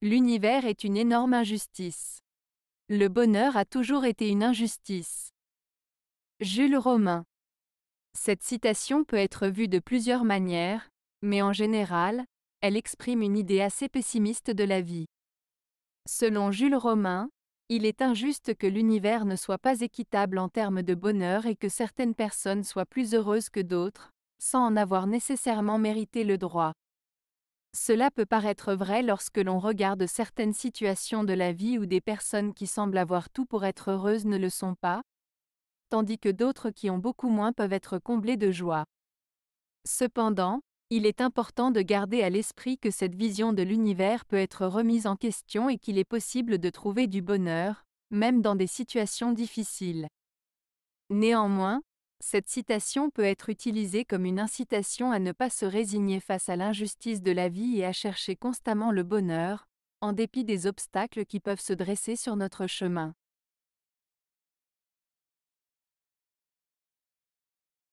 L'univers est une énorme injustice. Le bonheur a toujours été une injustice. Jules Romain. Cette citation peut être vue de plusieurs manières, mais en général, elle exprime une idée assez pessimiste de la vie. Selon Jules Romain, il est injuste que l'univers ne soit pas équitable en termes de bonheur et que certaines personnes soient plus heureuses que d'autres, sans en avoir nécessairement mérité le droit. Cela peut paraître vrai lorsque l'on regarde certaines situations de la vie où des personnes qui semblent avoir tout pour être heureuses ne le sont pas, tandis que d'autres qui ont beaucoup moins peuvent être comblées de joie. Cependant, il est important de garder à l'esprit que cette vision de l'univers peut être remise en question et qu'il est possible de trouver du bonheur, même dans des situations difficiles. Néanmoins, cette citation peut être utilisée comme une incitation à ne pas se résigner face à l'injustice de la vie et à chercher constamment le bonheur, en dépit des obstacles qui peuvent se dresser sur notre chemin.